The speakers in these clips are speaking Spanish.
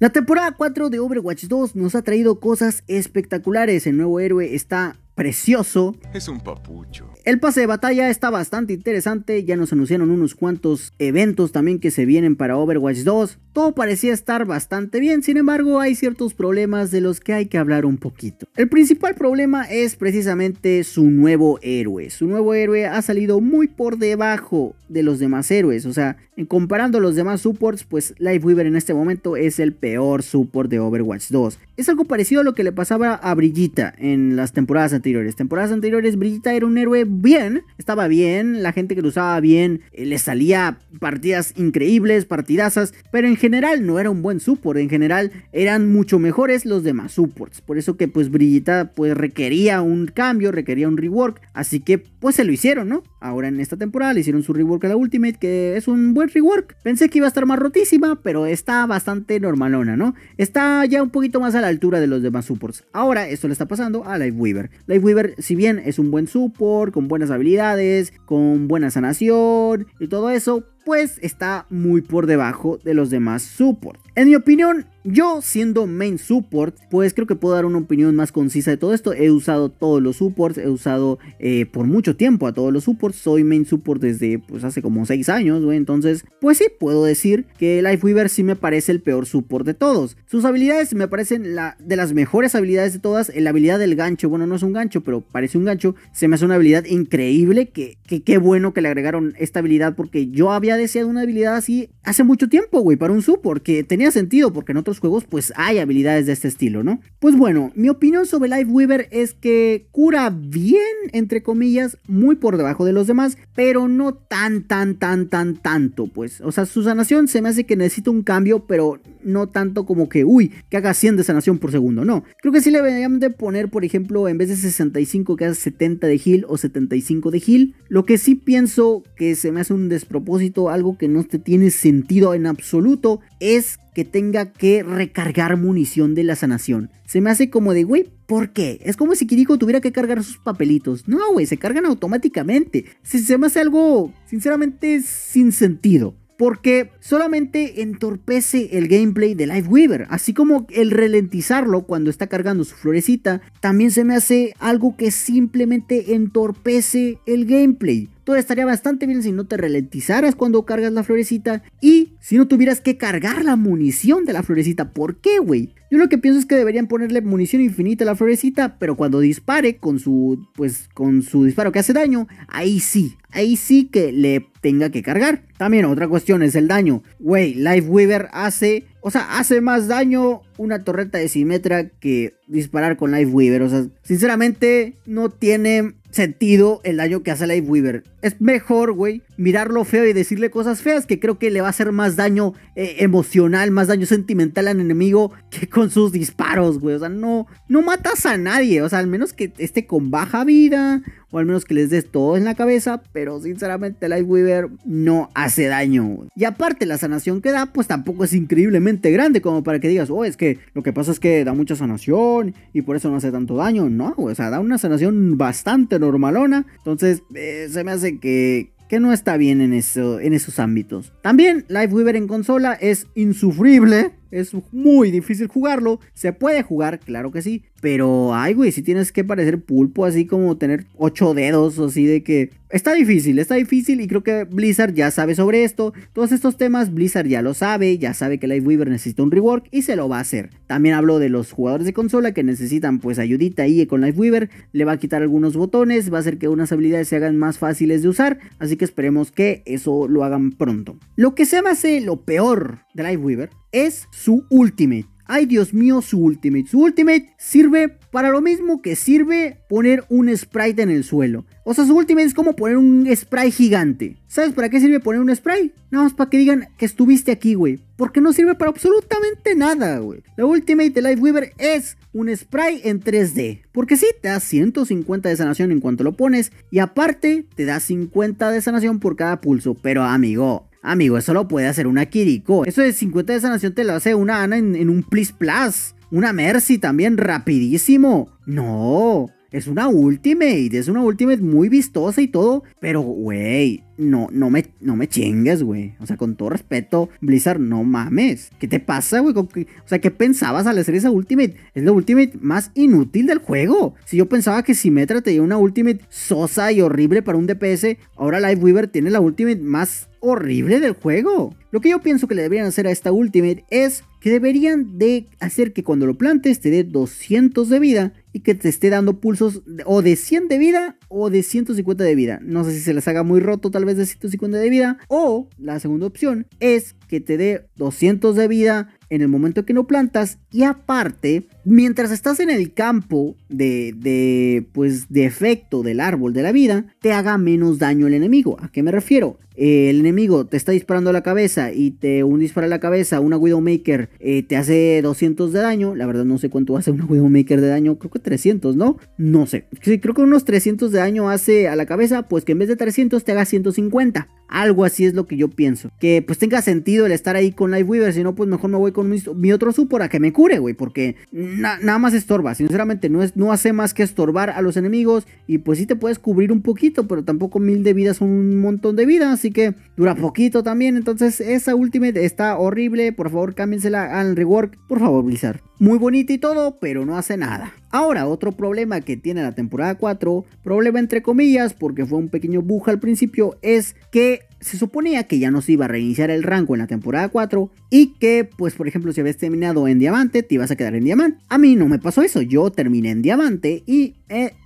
La temporada 4 de Overwatch 2 nos ha traído cosas espectaculares. El nuevo héroe está precioso. Es un papucho. El pase de batalla está bastante interesante. Ya nos anunciaron unos cuantos eventos también que se vienen para Overwatch 2. Todo parecía estar bastante bien, sin embargo hay ciertos problemas de los que hay que hablar un poquito. El principal problema es precisamente su nuevo héroe. Su nuevo héroe ha salido muy por debajo de los demás héroes, o sea, en comparando los demás supports, pues Weaver en este momento es el peor support de Overwatch 2. Es algo parecido a lo que le pasaba a Brillita en las temporadas anteriores. Temporadas anteriores Brillita era un héroe bien, estaba bien, la gente que lo usaba bien, eh, le salía partidas increíbles, partidazas, pero en general general no era un buen support, en general eran mucho mejores los demás supports, por eso que pues Brillita pues requería un cambio, requería un rework, así que pues se lo hicieron, ¿no? Ahora en esta temporada le hicieron su rework a la Ultimate, que es un buen rework, pensé que iba a estar más rotísima, pero está bastante normalona, ¿no? Está ya un poquito más a la altura de los demás supports. Ahora esto le está pasando a Weaver. Live Weaver si bien es un buen support, con buenas habilidades, con buena sanación y todo eso, pues está muy por debajo de los demás support. En mi opinión, yo siendo main support, pues creo que puedo dar una opinión más concisa de todo esto. He usado todos los supports, he usado eh, por mucho tiempo a todos los supports. Soy main support desde pues hace como 6 años, güey. Entonces, pues sí, puedo decir que Life Weaver sí me parece el peor support de todos. Sus habilidades me parecen la, de las mejores habilidades de todas. La habilidad del gancho, bueno, no es un gancho, pero parece un gancho. Se me hace una habilidad increíble. Que qué bueno que le agregaron esta habilidad porque yo había deseado una habilidad así hace mucho tiempo, güey, para un support que tenía sentido porque en otros juegos pues hay habilidades de este estilo, ¿no? Pues bueno, mi opinión sobre Weaver es que cura bien, entre comillas, muy por debajo de los demás, pero no tan, tan, tan, tan, tanto, pues. O sea, su sanación se me hace que necesita un cambio, pero no tanto como que, uy, que haga 100 de sanación por segundo, no. Creo que sí le deberían de poner, por ejemplo, en vez de 65 que haga 70 de heal o 75 de heal. Lo que sí pienso que se me hace un despropósito, algo que no te tiene sentido en absoluto, es que tenga que recargar munición de la sanación. Se me hace como de, güey, ¿por qué? Es como si Kiriko tuviera que cargar sus papelitos. No, güey, se cargan automáticamente. se me hace algo, sinceramente, sin sentido porque solamente entorpece el gameplay de Weaver. así como el ralentizarlo cuando está cargando su florecita, también se me hace algo que simplemente entorpece el gameplay. Todo estaría bastante bien si no te ralentizaras cuando cargas la florecita y si no tuvieras que cargar la munición de la florecita. ¿Por qué, güey? Yo lo que pienso es que deberían ponerle munición infinita a la florecita, pero cuando dispare con su pues con su disparo que hace daño, ahí sí, ahí sí que le tenga que cargar. También otra cuestión es el daño. Wey, Weaver hace, o sea, hace más daño una torreta de Simetra que disparar con Weaver... O sea, sinceramente no tiene sentido el daño que hace Life Weaver... Es mejor, güey, mirarlo feo y decirle cosas feas que creo que le va a hacer más daño eh, emocional, más daño sentimental al enemigo que con sus disparos, güey. O sea, no, no matas a nadie. O sea, al menos que esté con baja vida o al menos que les des todo en la cabeza, pero sinceramente Weaver no hace daño. Y aparte la sanación que da, pues tampoco es increíblemente grande como para que digas, oh, es que lo que pasa es que da mucha sanación y por eso no hace tanto daño. No, o sea, da una sanación bastante normalona. Entonces, eh, se me hace que, que no está bien en, eso, en esos ámbitos. También Life Weaver en consola es insufrible. Es muy difícil jugarlo. Se puede jugar, claro que sí. Pero, ay, güey, si tienes que parecer pulpo, así como tener ocho dedos, o así de que. Está difícil, está difícil. Y creo que Blizzard ya sabe sobre esto. Todos estos temas, Blizzard ya lo sabe. Ya sabe que Weaver necesita un rework y se lo va a hacer. También hablo de los jugadores de consola que necesitan, pues, ayudita ahí con Weaver Le va a quitar algunos botones, va a hacer que unas habilidades se hagan más fáciles de usar. Así que esperemos que eso lo hagan pronto. Lo que se me hace lo peor de Weaver es su Ultimate. Ay Dios mío, su Ultimate. Su Ultimate sirve para lo mismo que sirve poner un sprite en el suelo. O sea, su Ultimate es como poner un spray gigante. ¿Sabes para qué sirve poner un spray? Nada más para que digan que estuviste aquí, güey. Porque no sirve para absolutamente nada, güey. La Ultimate de Weaver es un spray en 3D. Porque sí, te da 150 de sanación en cuanto lo pones. Y aparte, te da 50 de sanación por cada pulso. Pero amigo, Amigo, eso lo puede hacer una Kiriko. Eso de 50 de sanación te lo hace una Ana en, un Plus Plus. Una Mercy también, rapidísimo. No. Es una Ultimate, es una Ultimate muy vistosa y todo. Pero, güey, no, no, me, no me chingues, güey. O sea, con todo respeto, Blizzard, no mames. ¿Qué te pasa, güey? O sea, ¿qué pensabas al hacer esa Ultimate? Es la Ultimate más inútil del juego. Si yo pensaba que Symmetra tenía una Ultimate sosa y horrible para un DPS, ahora Live Weaver tiene la Ultimate más horrible del juego. Lo que yo pienso que le deberían hacer a esta Ultimate es que deberían de hacer que cuando lo plantes te dé 200 de vida que te esté dando pulsos o de 100 de vida o de 150 de vida. No sé si se les haga muy roto tal vez de 150 de vida. O la segunda opción es que te dé 200 de vida en el momento que no plantas y aparte, mientras estás en el campo de, de, pues, de efecto del árbol de la vida, te haga menos daño el enemigo. ¿A qué me refiero? Eh, el enemigo te está disparando a la cabeza y te un disparo a la cabeza, una Widowmaker eh, te hace 200 de daño. La verdad no sé cuánto hace una Widowmaker de daño, creo que 300, ¿no? No sé. Sí, creo que unos 300 de daño hace a la cabeza, pues que en vez de 300 te haga 150. Algo así es lo que yo pienso. Que pues tenga sentido el estar ahí con Live Weaver, si no pues mejor me voy con mi, otro supor a que me cure, güey, porque nada más estorba, sinceramente, no, es, no hace más que estorbar a los enemigos y pues sí te puedes cubrir un poquito, pero tampoco mil de vida son un montón de vida, así que dura poquito también, entonces esa Ultimate está horrible, por favor cámbiensela al rework, por favor Blizzard. Muy bonito y todo, pero no hace nada. Ahora, otro problema que tiene la temporada 4, problema entre comillas, porque fue un pequeño bug al principio, es que se suponía que ya no se iba a reiniciar el rango en la temporada 4 y que, pues por ejemplo, si habías terminado en diamante, te ibas a quedar en diamante. A mí no me pasó eso, yo terminé en diamante y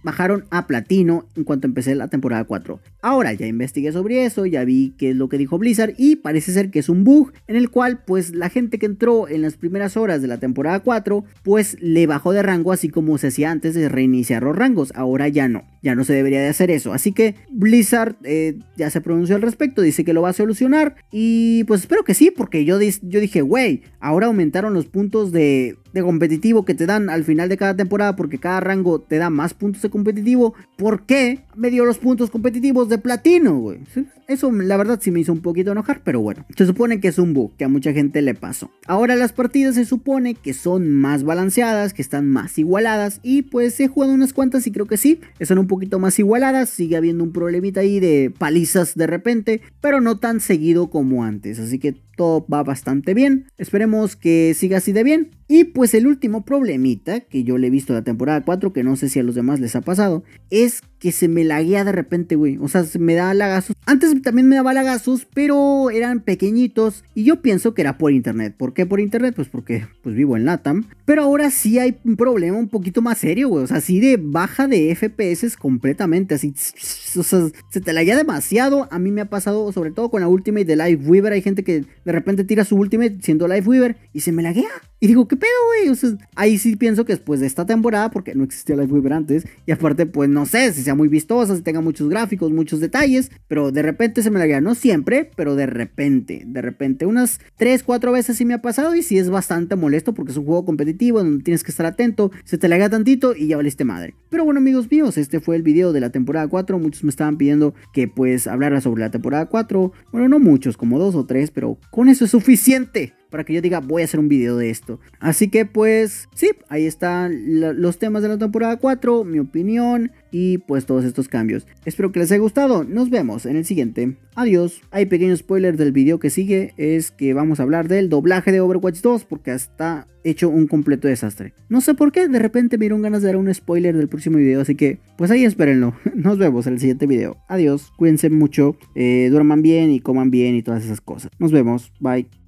bajaron a platino en cuanto empecé la temporada 4. Ahora ya investigué sobre eso, ya vi qué es lo que dijo Blizzard y parece ser que es un bug en el cual pues la gente que entró en las primeras horas de la temporada 4 pues le bajó de rango así como se hacía antes de reiniciar los rangos. Ahora ya no, ya no se debería de hacer eso. Así que Blizzard eh, ya se pronunció al respecto dice que lo va a solucionar. Y pues espero que sí, porque yo, yo dije, güey, ahora aumentaron los puntos de, de competitivo que te dan al final de cada temporada porque cada rango te da más puntos de competitivo, ¿por qué me dio los puntos competitivos de platino, güey? Eso la verdad sí me hizo un poquito enojar, pero bueno, se supone que es un bug que a mucha gente le pasó. Ahora las partidas se supone que son más balanceadas, que están más igualadas y pues he jugado unas cuantas y creo que sí, están un poquito más igualadas, sigue habiendo un problemita ahí de palizas de repente, pero no tan seguido como antes, así que todo va bastante bien. Esperemos que siga así de bien. Y pues el último problemita que yo le he visto a la temporada 4, que no sé si a los demás les ha pasado, es que se me laguea de repente, güey. O sea, se me da lagazos. Antes también me daba lagazos, pero eran pequeñitos. Y yo pienso que era por internet. ¿Por qué por internet? Pues porque pues vivo en LATAM. Pero ahora sí hay un problema un poquito más serio, güey. O sea, así de baja de FPS completamente. Así, o sea, se te laguea demasiado. A mí me ha pasado, sobre todo con la Ultimate de Live Weaver. Hay gente que de repente tira su Ultimate siendo Live Weaver y se me laguea. Y digo, ¿qué pedo, güey? ahí sí pienso que después de esta temporada, porque no existía Live Weaver antes, y aparte, pues no sé, si sea muy vistosa, si tenga muchos gráficos, muchos detalles, pero de repente se me la guía, no siempre, pero de repente, de repente, unas 3, 4 veces sí me ha pasado y sí es bastante molesto porque es un juego competitivo donde tienes que estar atento, se te laga tantito y ya valiste madre. Pero bueno, amigos míos, este fue el video de la temporada 4, muchos me estaban pidiendo que pues hablara sobre la temporada 4, bueno, no muchos, como dos o tres, pero con eso es suficiente para que yo diga voy a hacer un video de esto. Así que pues sí, ahí están los temas de la temporada 4, mi opinión y pues todos estos cambios. Espero que les haya gustado, nos vemos en el siguiente. Adiós. Hay pequeño spoiler del video que sigue, es que vamos a hablar del doblaje de Overwatch 2 porque está hecho un completo desastre. No sé por qué, de repente me dieron ganas de dar un spoiler del próximo video, así que pues ahí espérenlo. Nos vemos en el siguiente video. Adiós, cuídense mucho, eh, duerman bien y coman bien y todas esas cosas. Nos vemos, bye.